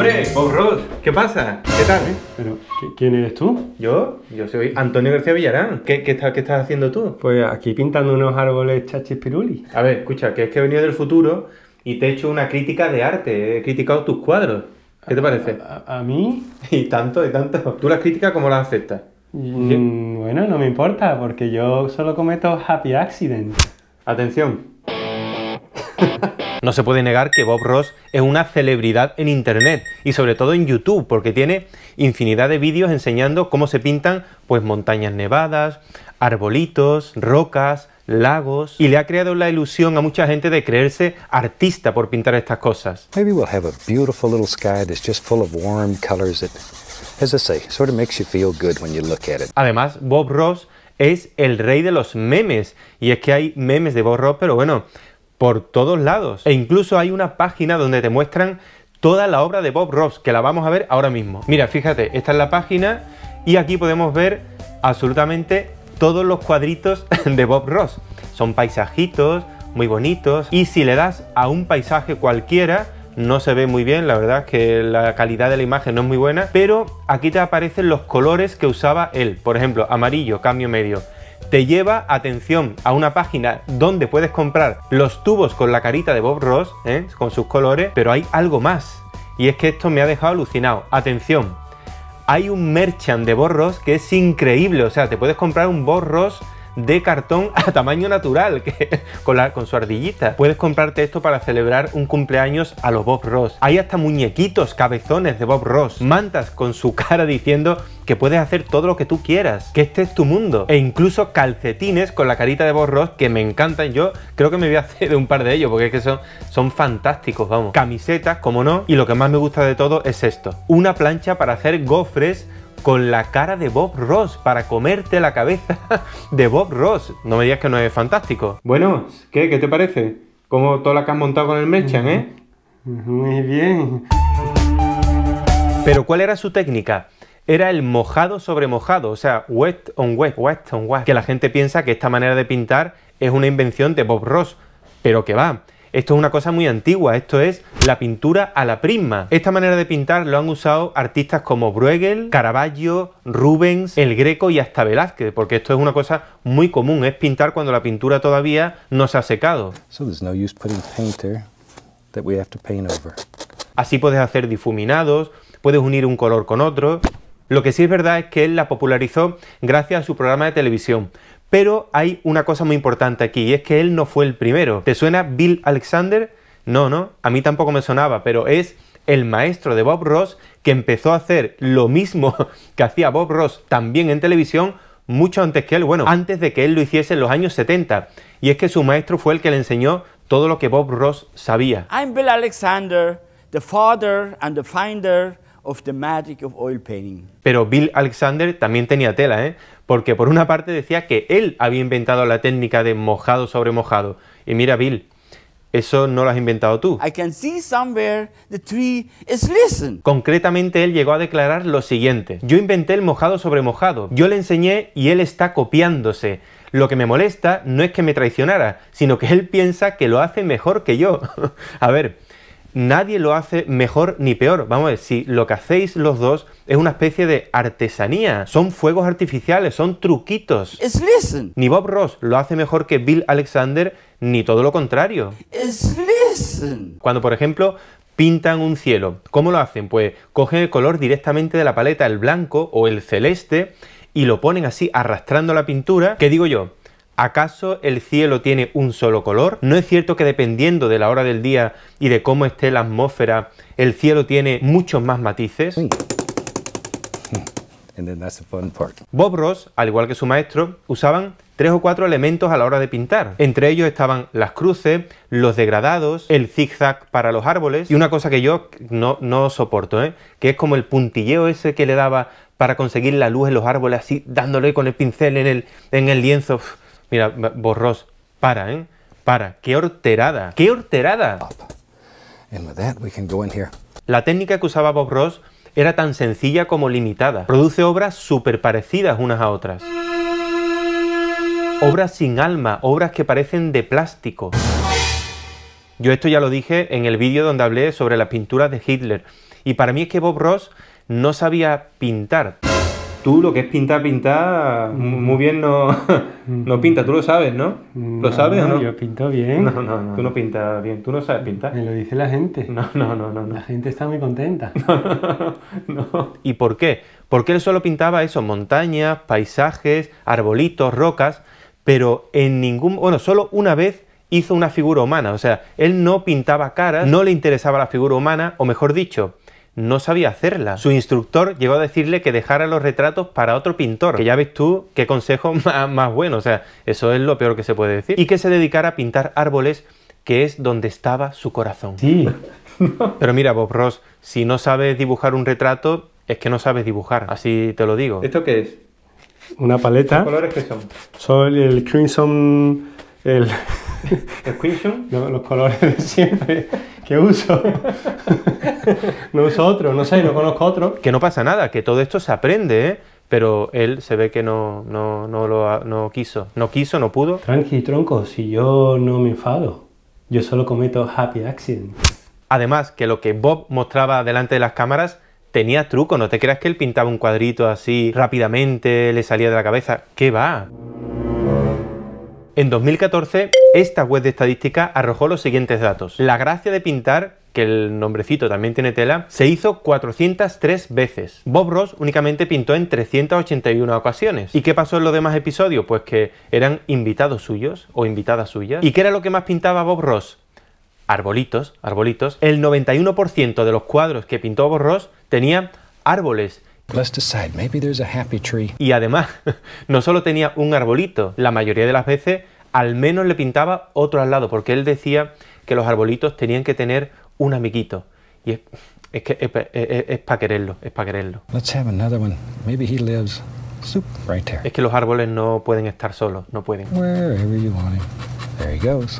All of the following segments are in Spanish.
Hombre, Bob ¿qué pasa? ¿Qué tal? Eh? Pero, ¿quién eres tú? Yo, yo soy Antonio García Villarán. ¿Qué, estás haciendo tú? Pues aquí pintando unos árboles chachispiruli. A ver, escucha, que es que he venido del futuro y te he hecho una crítica de arte, he criticado tus cuadros. ¿Qué te parece? ¿A, mí? Y tanto, y tanto. ¿Tú las críticas como las aceptas? Mm, bueno, no me importa, porque yo solo cometo happy accidents. Atención. No se puede negar que Bob Ross es una celebridad en Internet y sobre todo en YouTube, porque tiene infinidad de vídeos enseñando cómo se pintan pues montañas nevadas, arbolitos, rocas, lagos y le ha creado la ilusión a mucha gente de creerse artista por pintar estas cosas. Además, Bob Ross es el rey de los memes y es que hay memes de Bob Ross, pero bueno, por todos lados. E incluso hay una página donde te muestran toda la obra de Bob Ross, que la vamos a ver ahora mismo. Mira, fíjate, esta es la página y aquí podemos ver absolutamente todos los cuadritos de Bob Ross. Son paisajitos muy bonitos y si le das a un paisaje cualquiera, no se ve muy bien, la verdad es que la calidad de la imagen no es muy buena, pero aquí te aparecen los colores que usaba él. Por ejemplo, amarillo, cambio medio, te lleva, atención, a una página donde puedes comprar los tubos con la carita de Bob Ross, ¿eh? con sus colores, pero hay algo más. Y es que esto me ha dejado alucinado. Atención, hay un merchant de Bob Ross que es increíble, o sea, te puedes comprar un Bob Ross de cartón a tamaño natural, que, con, con su ardillita. Puedes comprarte esto para celebrar un cumpleaños a los Bob Ross. Hay hasta muñequitos, cabezones de Bob Ross, mantas con su cara diciendo que puedes hacer todo lo que tú quieras, que este es tu mundo. E incluso calcetines con la carita de Bob Ross que me encantan. Yo creo que me voy a hacer un par de ellos porque es que son, son fantásticos, vamos. Camisetas, como no. Y lo que más me gusta de todo es esto. Una plancha para hacer gofres con la cara de Bob Ross para comerte la cabeza de Bob Ross. No me digas que no es fantástico. Bueno, ¿qué, qué te parece? Como toda la que has montado con el Merchant, ¿eh? Muy bien. Pero ¿cuál era su técnica? Era el mojado sobre mojado, o sea, wet on wet, wet on wet. Que la gente piensa que esta manera de pintar es una invención de Bob Ross, pero que va esto es una cosa muy antigua, esto es la pintura a la prisma. Esta manera de pintar lo han usado artistas como Bruegel, Caravaggio, Rubens, El Greco y hasta Velázquez, porque esto es una cosa muy común, es pintar cuando la pintura todavía no se ha secado. Así puedes hacer difuminados, puedes unir un color con otro. Lo que sí es verdad es que él la popularizó gracias a su programa de televisión, pero hay una cosa muy importante aquí, y es que él no fue el primero. ¿Te suena Bill Alexander? No, no, a mí tampoco me sonaba, pero es el maestro de Bob Ross que empezó a hacer lo mismo que hacía Bob Ross también en televisión mucho antes que él, bueno, antes de que él lo hiciese en los años 70. Y es que su maestro fue el que le enseñó todo lo que Bob Ross sabía. I'm Bill Alexander, the father and the finder of the magic of oil painting. Pero Bill Alexander también tenía tela, ¿eh? porque por una parte decía que él había inventado la técnica de mojado sobre mojado. Y mira, Bill, eso no lo has inventado tú. I can see somewhere the tree Concretamente él llegó a declarar lo siguiente. Yo inventé el mojado sobre mojado. Yo le enseñé y él está copiándose. Lo que me molesta no es que me traicionara, sino que él piensa que lo hace mejor que yo. a ver, nadie lo hace mejor ni peor. Vamos a ver, si lo que hacéis los dos es una especie de artesanía, son fuegos artificiales, son truquitos. Ni Bob Ross lo hace mejor que Bill Alexander, ni todo lo contrario. Cuando, por ejemplo, pintan un cielo, ¿cómo lo hacen? Pues cogen el color directamente de la paleta, el blanco o el celeste, y lo ponen así arrastrando la pintura. ¿Qué digo yo? ¿Acaso el cielo tiene un solo color? ¿No es cierto que dependiendo de la hora del día y de cómo esté la atmósfera, el cielo tiene muchos más matices? Hmm. Bob Ross, al igual que su maestro, usaban tres o cuatro elementos a la hora de pintar. Entre ellos estaban las cruces, los degradados, el zigzag para los árboles y una cosa que yo no, soporto, ¿eh? que es como el puntilleo ese que le daba para conseguir la luz en los árboles, así dándole con el pincel en el, lienzo. Mira, Ross, para, ¿eh? Para. ¡Qué horterada! ¡Qué horterada! La técnica que usaba Bob Ross era tan sencilla como limitada. Produce obras súper parecidas unas a otras. Obras sin alma, obras que parecen de plástico. Yo esto ya lo dije en el vídeo donde hablé sobre las pinturas de Hitler. Y para mí es que Bob Ross no sabía pintar tú lo que es pintar, pintar, mm. muy bien no, no pinta, tú lo sabes, ¿no? ¿Lo sabes no, o no? Yo pinto bien. No, no, tú no pintas bien, tú no sabes pintar. Me lo dice la gente. No, no, no, no. La gente está muy contenta. no. ¿Y por qué? Porque él solo pintaba eso, montañas, paisajes, arbolitos, rocas, pero en ningún, bueno, solo una vez hizo una figura humana, o sea, él no pintaba caras, no le interesaba la figura humana, o mejor dicho, no sabía hacerla. Su instructor llegó a decirle que dejara los retratos para otro pintor, que ya ves tú qué consejo más, bueno, o sea, eso es lo peor que se puede decir. Y que se dedicara a pintar árboles, que es donde estaba su corazón. Sí. Pero mira, Bob Ross, si no sabes dibujar un retrato, es que no sabes dibujar, así te lo digo. ¿Esto qué es? Una paleta. ¿Qué colores que son? Son el crimson... El... ¿El crimson? los colores de siempre. ¿Qué uso. no uso otro, no sé, no conozco otro. Que no pasa nada, que todo esto se aprende, ¿eh? pero él se ve que no, no, no lo no quiso. No quiso, no pudo. Tranqui, tronco, si yo no me enfado, yo solo cometo happy accidents. Además, que lo que Bob mostraba delante de las cámaras tenía truco, no te creas que él pintaba un cuadrito así rápidamente, le salía de la cabeza. ¿Qué va? En 2014 esta web de estadística arrojó los siguientes datos. La gracia de pintar que el nombrecito también tiene tela, se hizo 403 veces. Bob Ross únicamente pintó en 381 ocasiones. ¿Y qué pasó en los demás episodios? Pues que eran invitados suyos o invitadas suyas. ¿Y qué era lo que más pintaba Bob Ross? Arbolitos, arbolitos. El 91% de los cuadros que pintó Bob Ross tenían árboles. Maybe there's a happy tree. Y además, no solo tenía un arbolito, la mayoría de las veces al menos le pintaba otro al lado, porque él decía que los arbolitos tenían que tener un amiguito. Y es, que es, para quererlo, es para quererlo. Es que los árboles no pueden estar solos, no pueden.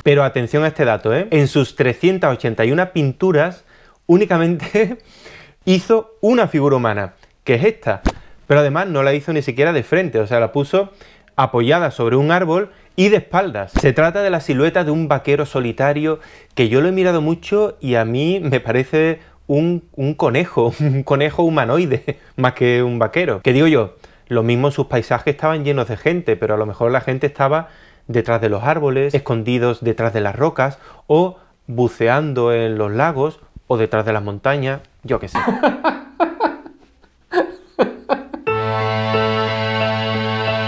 Pero atención a este dato, ¿eh? En sus 381 pinturas únicamente hizo una figura humana, que es esta. Pero además no la hizo ni siquiera de frente, o sea, la puso apoyada sobre un árbol y de espaldas. Se trata de la silueta de un vaquero solitario que yo lo he mirado mucho y a mí me parece un, conejo, un conejo humanoide más que un vaquero. Que digo yo, lo mismo sus paisajes estaban llenos de gente, pero a lo mejor la gente estaba detrás de los árboles, escondidos detrás de las rocas o buceando en los lagos o detrás de las montañas, yo qué sé.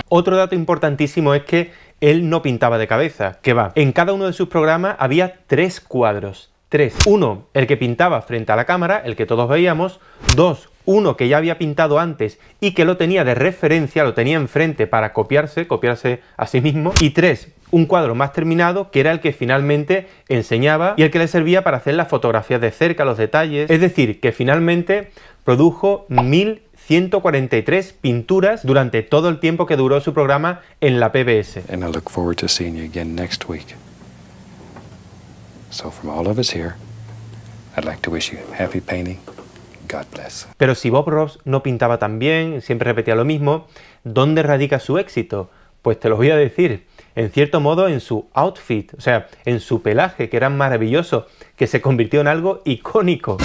Otro dato importantísimo es que él no pintaba de cabeza, que va. En cada uno de sus programas había tres cuadros. Tres. Uno, el que pintaba frente a la cámara, el que todos veíamos. Dos, uno que ya había pintado antes y que lo tenía de referencia, lo tenía enfrente para copiarse, copiarse a sí mismo. Y tres, un cuadro más terminado que era el que finalmente enseñaba y el que le servía para hacer las fotografías de cerca, los detalles. Es decir, que finalmente produjo mil 143 pinturas durante todo el tiempo que duró su programa en la PBS. So from all of us here, I'd like to wish you happy painting. God bless. Pero si Bob Ross no pintaba tan bien, siempre repetía lo mismo, ¿dónde radica su éxito? Pues te lo voy a decir en cierto modo en su outfit, o sea, en su pelaje, que era maravilloso, que se convirtió en algo icónico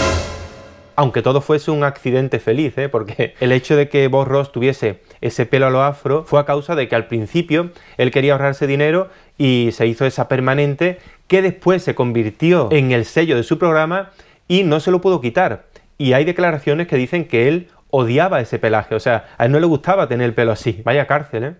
aunque todo fuese un accidente feliz, ¿eh? porque el hecho de que Borros tuviese ese pelo a lo afro fue a causa de que al principio él quería ahorrarse dinero y se hizo esa permanente que después se convirtió en el sello de su programa y no se lo pudo quitar. Y hay declaraciones que dicen que él odiaba ese pelaje, o sea, a él no le gustaba tener el pelo así. Vaya cárcel, ¿eh?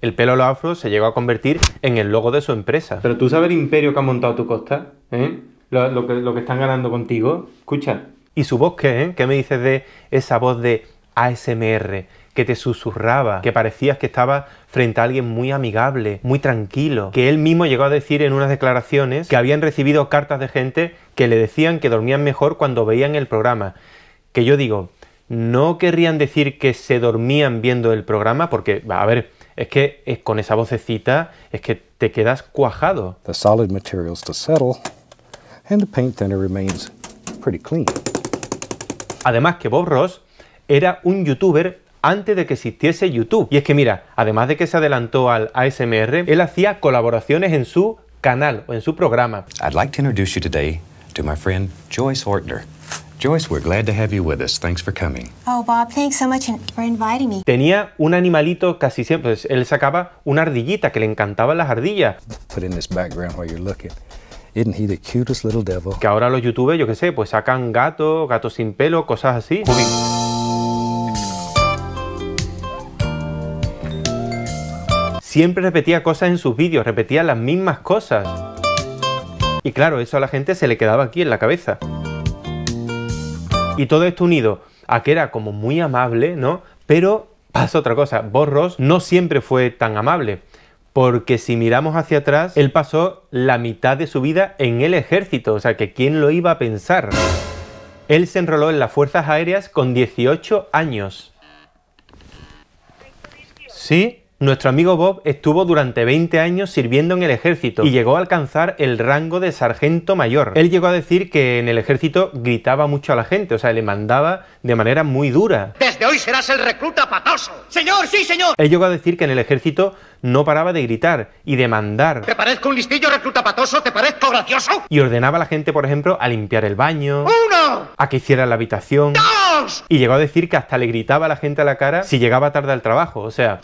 El pelo a lo afro se llegó a convertir en el logo de su empresa. Pero tú sabes el imperio que ha montado tu costa, ¿eh? lo, que, están ganando contigo. Escucha. ¿Y su voz qué, eh? ¿Qué me dices de esa voz de ASMR que te susurraba, que parecías que estaba frente a alguien muy amigable, muy tranquilo, que él mismo llegó a decir en unas declaraciones que habían recibido cartas de gente que le decían que dormían mejor cuando veían el programa. Que yo digo, no querrían decir que se dormían viendo el programa, porque, a ver, es que es, con esa vocecita es que te quedas cuajado. The solid materials to settle and the paint thinner remains pretty clean. Además que Bob Ross era un youtuber antes de que existiese YouTube. Y es que mira, además de que se adelantó al ASMR, él hacía colaboraciones en su canal o en su programa. I'd like to introduce you today to my friend Joyce Ortner. Joyce, we're glad to have you with us. Thanks for coming. Oh, Bob, thanks so much for inviting me. Tenía un animalito casi siempre. Pues, él sacaba una ardillita que le encantaban las ardillas. Put in this background while you're looking. Que ahora los youtubers, yo qué sé, pues sacan gato, gatos sin pelo, cosas así. Siempre repetía cosas en sus vídeos, repetía las mismas cosas. Y claro, eso a la gente se le quedaba aquí en la cabeza. Y todo esto unido a que era como muy amable, ¿no? Pero pasa otra cosa, Borros no siempre fue tan amable. Porque si miramos hacia atrás, él pasó la mitad de su vida en el ejército, o sea que ¿quién lo iba a pensar? Él se enroló en las Fuerzas Aéreas con 18 años. Sí, nuestro amigo Bob estuvo durante 20 años sirviendo en el ejército y llegó a alcanzar el rango de sargento mayor. Él llegó a decir que en el ejército gritaba mucho a la gente, o sea, le mandaba de manera muy dura. Desde hoy serás el recluta patoso. Señor, sí, señor. Él llegó a decir que en el ejército no paraba de gritar y de mandar. ¿Te parezco un listillo recluta patoso? ¿Te parezco gracioso? Y ordenaba a la gente, por ejemplo, a limpiar el baño. ¡Uno! A que hiciera la habitación. ¡Dos! Y llegó a decir que hasta le gritaba a la gente a la cara si llegaba tarde al trabajo, o sea...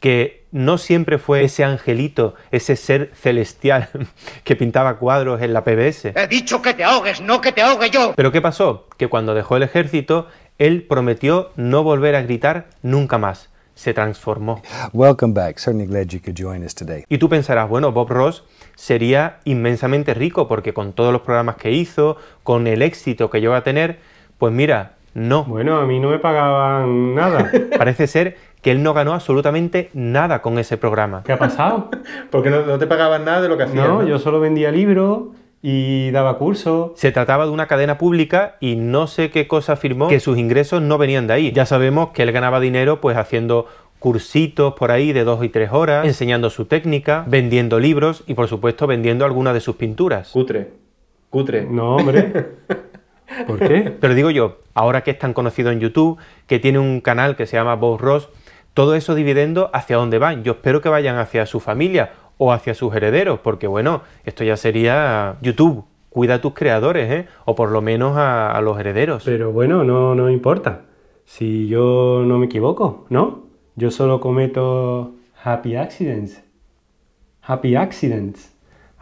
Que no siempre fue ese angelito, ese ser celestial que pintaba cuadros en la PBS. He dicho que te ahogues, no que te ahogue yo. Pero ¿qué pasó? Que cuando dejó el ejército, él prometió no volver a gritar nunca más. Se transformó. Welcome back. Y tú pensarás, bueno, Bob Ross sería inmensamente rico porque con todos los programas que hizo, con el éxito que llegó a tener, pues mira, no. Bueno, a mí no me pagaban nada. Parece ser que él no ganó absolutamente nada con ese programa. ¿Qué ha pasado? Porque no, te pagaban nada de lo que hacías. No, yo solo vendía libros y daba cursos. Se trataba de una cadena pública y no sé qué cosa afirmó que sus ingresos no venían de ahí. Ya sabemos que él ganaba dinero pues haciendo cursitos por ahí de dos y tres horas, enseñando su técnica, vendiendo libros y por supuesto vendiendo algunas de sus pinturas. Cutre. Cutre. No, hombre. ¿Por qué? Pero digo yo, ahora que es tan conocido en YouTube, que tiene un canal que se llama Bob Ross, todo eso dividendo hacia dónde van. Yo espero que vayan hacia su familia o hacia sus herederos, porque bueno, esto ya sería YouTube. Cuida a tus creadores, ¿eh? o por lo menos a, los herederos. Pero bueno, no, no importa. Si yo no me equivoco, ¿no? Yo solo cometo happy accidents. Happy accidents.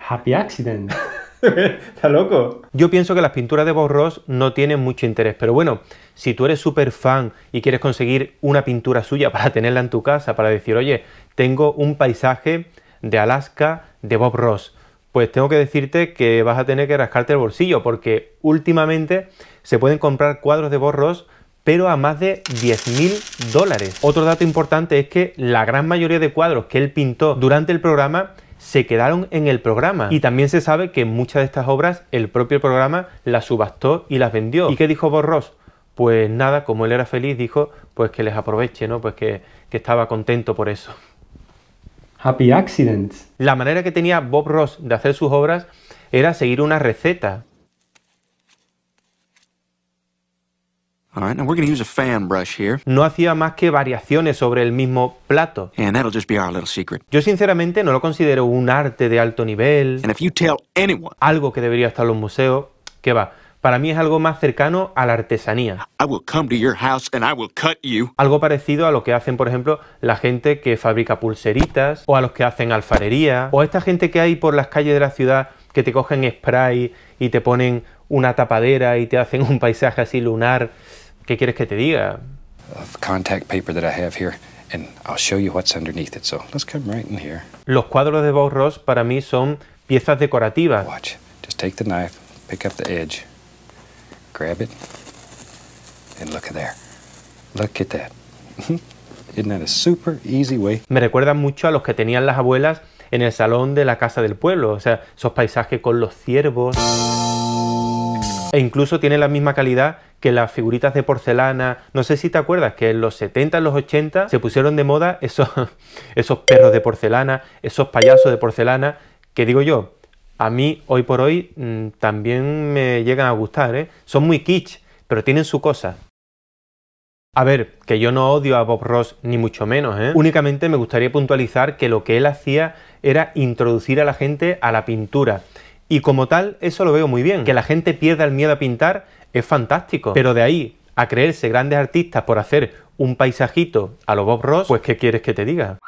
Happy accidents. Está loco. Yo pienso que las pinturas de Bob Ross no tienen mucho interés, pero bueno, si tú eres súper fan y quieres conseguir una pintura suya para tenerla en tu casa, para decir, oye, tengo un paisaje de Alaska de Bob Ross, pues tengo que decirte que vas a tener que rascarte el bolsillo, porque últimamente se pueden comprar cuadros de Bob Ross pero a más de 10.000 dólares. Otro dato importante es que la gran mayoría de cuadros que él pintó durante el programa se quedaron en el programa. Y también se sabe que muchas de estas obras el propio programa las subastó y las vendió. ¿Y qué dijo Bob Ross? Pues nada, como él era feliz, dijo pues que les aproveche, ¿no? Pues que, que estaba contento por eso. Happy Accidents. La manera que tenía Bob Ross de hacer sus obras era seguir una receta. No hacía más que variaciones sobre el mismo plato. Yo sinceramente no lo considero un arte de alto nivel, algo que debería estar en los museos, que va. Para mí es algo más cercano a la artesanía. Algo parecido a lo que hacen, por ejemplo, la gente que fabrica pulseritas, o a los que hacen alfarería, o a esta gente que hay por las calles de la ciudad que te cogen spray y te ponen una tapadera y te hacen un paisaje así lunar ¿Qué quieres que te diga? Los cuadros de Bob Ross para mí son piezas decorativas. Watch. Just take the knife, pick up the edge, grab it, and look at there. Look at that. Isn't that a super easy way? Me recuerda mucho a los que tenían las abuelas en el salón de la casa del pueblo, o sea, esos paisajes con los ciervos. E incluso tiene la misma calidad que las figuritas de porcelana. No sé si te acuerdas que en los 70, en los 80 se pusieron de moda esos, perros de porcelana, esos payasos de porcelana, que digo yo, a mí hoy por hoy mm, también me llegan a gustar, ¿eh? Son muy kitsch, pero tienen su cosa. A ver, que yo no odio a Bob Ross ni mucho menos, ¿eh? Únicamente me gustaría puntualizar que lo que él hacía era introducir a la gente a la pintura y como tal, eso lo veo muy bien. Que la gente pierda el miedo a pintar es fantástico. Pero de ahí a creerse grandes artistas por hacer un paisajito a lo Bob Ross, pues ¿qué quieres que te diga?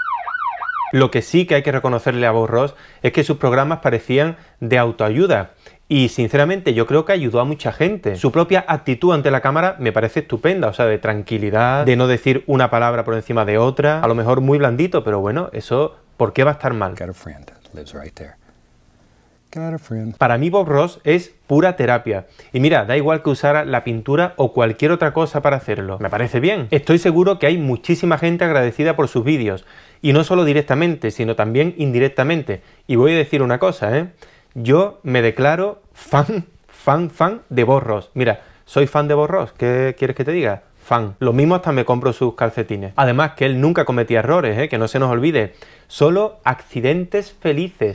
Lo que sí que hay que reconocerle a Bob Ross es que sus programas parecían de autoayuda. Y sinceramente yo creo que ayudó a mucha gente. Su propia actitud ante la cámara me parece estupenda, o sea, de tranquilidad, de no decir una palabra por encima de otra, a lo mejor muy blandito, pero bueno, eso, ¿por qué va a estar mal? Para mí Bob Ross es pura terapia. Y mira, da igual que usara la pintura o cualquier otra cosa para hacerlo. Me parece bien. Estoy seguro que hay muchísima gente agradecida por sus vídeos. Y no solo directamente, sino también indirectamente. Y voy a decir una cosa, ¿eh? Yo me declaro fan, fan, fan de Bob Ross. Mira, soy fan de Bob Ross. ¿Qué quieres que te diga? fan. Lo mismo hasta me compro sus calcetines. Además que él nunca cometía errores, ¿eh? que no se nos olvide. Solo accidentes felices.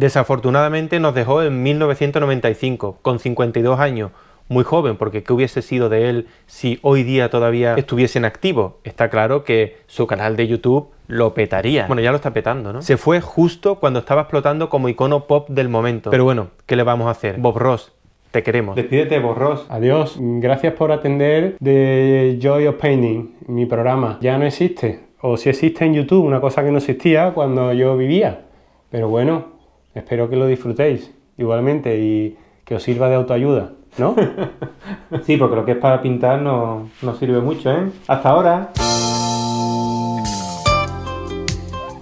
Desafortunadamente nos dejó en 1995, con 52 años, muy joven, porque ¿qué hubiese sido de él si hoy día todavía estuviesen activo. Está claro que su canal de YouTube lo petaría. Bueno, ya lo está petando, ¿no? Se fue justo cuando estaba explotando como icono pop del momento. Pero bueno, ¿qué le vamos a hacer? Bob Ross, te queremos. Despídete, Borros. Adiós. Gracias por atender de Joy of Painting, mi programa. Ya no existe. O si existe en YouTube, una cosa que no existía cuando yo vivía. Pero bueno, Espero que lo disfrutéis igualmente y que os sirva de autoayuda, ¿no? sí, porque lo que es para pintar no, sirve mucho, ¿eh? Hasta ahora.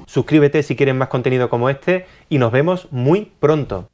Suscríbete si quieres más contenido como este y nos vemos muy pronto.